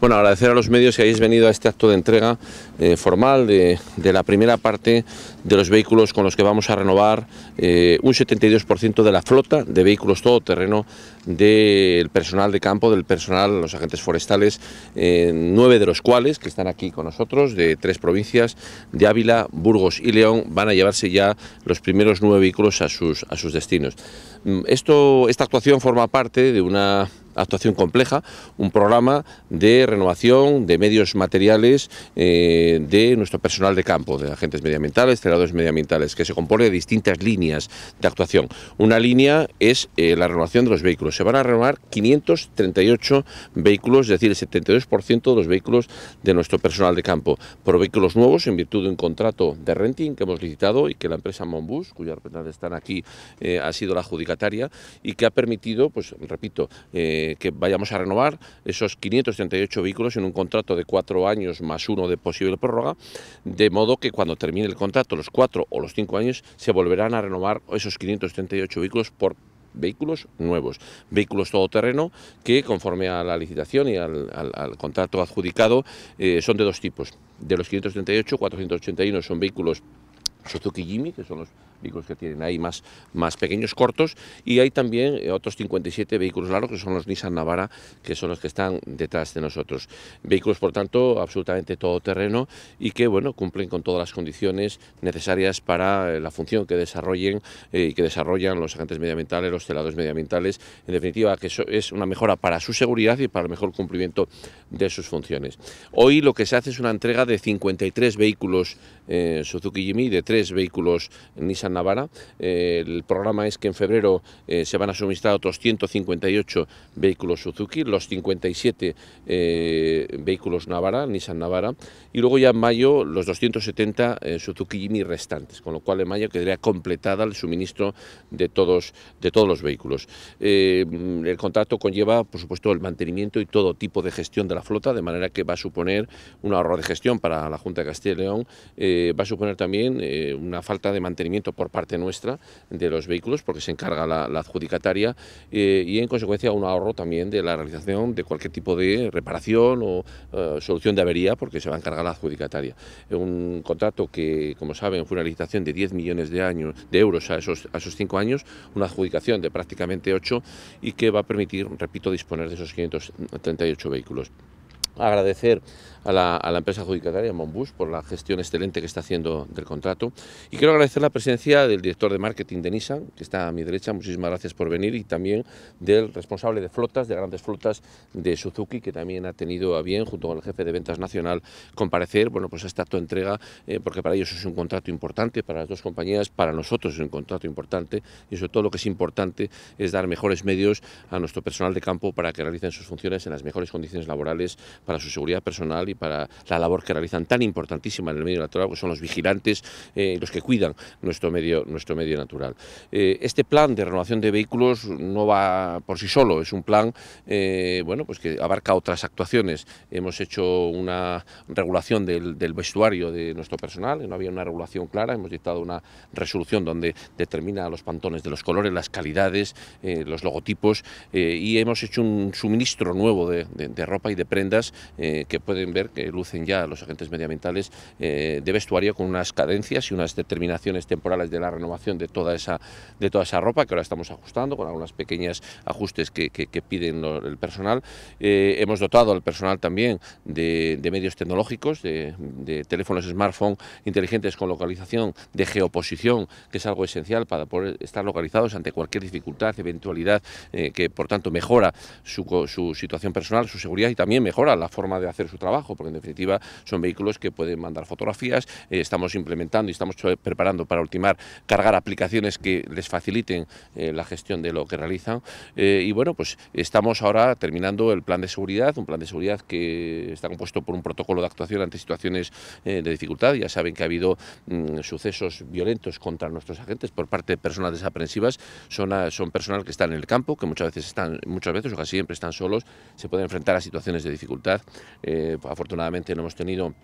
Bueno, agradecer a los medios que hayáis venido a este acto de entrega eh, formal de, la primera parte de los vehículos con los que vamos a renovar eh, un 72% de la flota de vehículos todoterreno del personal de campo, del personal, los agentes forestales, eh, nueve de los cuales que están aquí con nosotros de tres provincias, de Ávila, Burgos y León, van a llevarse ya los primeros nueve vehículos a sus, a sus destinos. Mm, esto, esta actuación forma parte de una actuación compleja, un programa de renovación de medios materiales eh, de nuestro personal de campo, de agentes medioambientales, celadores medioambientales, que se compone de distintas líneas de actuación. Una línea es eh, la renovación de los vehículos. Se van a renovar 538 vehículos, es decir, el 72% de los vehículos de nuestro personal de campo, por vehículos nuevos en virtud de un contrato de renting que hemos licitado y que la empresa Monbus, cuyas representantes están aquí, eh, ha sido la adjudicataria y que ha permitido, pues repito, que vayamos a renovar esos 538 vehículos en un contrato de cuatro años más uno de posible prórroga, de modo que cuando termine el contrato, los cuatro o los cinco años, se volverán a renovar esos 538 vehículos por vehículos nuevos, vehículos todoterreno que conforme a la licitación y al, contrato adjudicado eh, son de dos tipos. De los 538, 481 son vehículos Suzuki Jimmy, que son los vehículos que tienen ahí más, más pequeños, cortos, y hay también eh, otros 57 vehículos largos, que son los Nissan Navara, que son los que están detrás de nosotros. Vehículos, por tanto, absolutamente todoterreno y que, bueno, cumplen con todas las condiciones necesarias para eh, la función que desarrollen eh, y que desarrollan los agentes medioambientales, los celadores medioambientales, en definitiva, que eso es una mejora para su seguridad y para el mejor cumplimiento de sus funciones. Hoy lo que se hace es una entrega de 53 vehículos Suzuki Jimny, de 3 vehículos Nissan Navarra. Eh, el programa es que en febrero eh, se van a suministrar otros 158 vehículos Suzuki, los 57 eh, vehículos navarra Nissan navarra y luego ya en mayo los 270 Suzuki restantes, con lo cual en mayo quedaría completada el suministro de todos, de todos los vehículos. el contrato conlleva, por supuesto, el mantenimiento y todo tipo de gestión de la flota, de manera que va a suponer un ahorro de gestión para la Junta de Castilla y León, va a suponer también una falta de mantenimiento por parte nuestra de los vehículos, porque se encarga la, adjudicataria, eh, y en consecuencia un ahorro también de la realización de cualquier tipo de reparación o eh, solución de avería, porque se va a encargar la adjudicataria. Un contrato que, como saben, fue una licitación de 10 millones de, años, de euros a esos, a esos cinco años, una adjudicación de prácticamente 8 y que va a permitir, repito, disponer de esos 538 vehículos agradecer a la, empresa adjudicataria, Monbus, por la gestión excelente que está haciendo del contrato. Y quiero agradecer la presencia del director de marketing de Nissan, que está a mi derecha, muchísimas gracias por venir, y también del responsable de flotas, de grandes flotas de Suzuki, que también ha tenido a bien, junto con el jefe de ventas nacional, comparecer, bueno, pues a esta entrega, eh, porque para ellos es un contrato importante, para las dos compañías, para nosotros es un contrato importante, y sobre todo lo que es importante es dar mejores medios a nuestro personal de campo para que realicen sus funciones en las mejores condiciones laborales para su seguridad personal y para la labor que realizan tan importantísima en el medio natural, pues son los vigilantes, eh, los que cuidan nuestro medio, nuestro medio natural. Eh, este plan de renovación de vehículos no va por sí solo, es un plan eh, bueno, pues que abarca otras actuaciones. Hemos hecho una regulación del, vestuario de nuestro personal, no había una regulación clara, hemos dictado una resolución donde determina los pantones de los colores, las calidades, los logotipos y hemos hecho un suministro nuevo de ropa y de prendas eh, que pueden ver que lucen ya los agentes medioambientales eh, de vestuario con unas cadencias y unas determinaciones temporales de la renovación de toda esa, de toda esa ropa que ahora estamos ajustando con algunas pequeñas ajustes que, piden el personal. Eh, hemos dotado al personal también de, medios tecnológicos, de, teléfonos smartphone inteligentes con localización, de geoposición, que es algo esencial para poder estar localizados ante cualquier dificultad, eventualidad, que por tanto mejora su, su situación personal, su seguridad y también mejora la la forma de hacer su trabajo, porque en definitiva son vehículos que pueden mandar fotografías, eh, estamos implementando y estamos preparando para ultimar cargar aplicaciones que les faciliten eh, la gestión de lo que realizan. Eh, y bueno, pues estamos ahora terminando el plan de seguridad, un plan de seguridad que está compuesto por un protocolo de actuación ante situaciones de dificultad. Ya saben que ha habido mm, sucesos violentos contra nuestros agentes por parte de personas desaprensivas. Son, ah, son personal que están en el campo, que muchas veces están, muchas veces o casi siempre están solos, se pueden enfrentar a situaciones de dificultad eh, afortunadamente no hemos tenido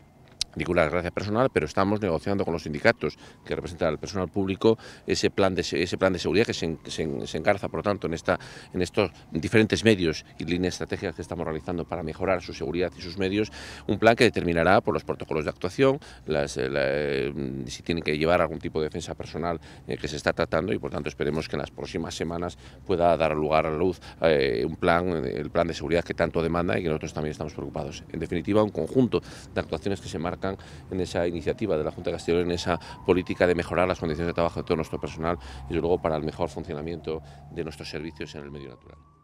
la gracia personal, pero estamos negociando con los sindicatos que representan al personal público ese plan de, ese plan de seguridad que se, encarza, por lo tanto, en, esta, en estos diferentes medios y líneas estratégicas que estamos realizando para mejorar su seguridad y sus medios, un plan que determinará por los protocolos de actuación, eh, eh, si tienen que llevar algún tipo de defensa personal eh, que se está tratando y, por tanto, esperemos que en las próximas semanas pueda dar lugar a la luz un plan, el plan de seguridad que tanto demanda y que nosotros también estamos preocupados. En definitiva, un conjunto de actuaciones que se marcan en esa iniciativa de la Junta de Castellón, en esa política de mejorar las condiciones de trabajo de todo nuestro personal y luego para el mejor funcionamiento de nuestros servicios en el medio natural.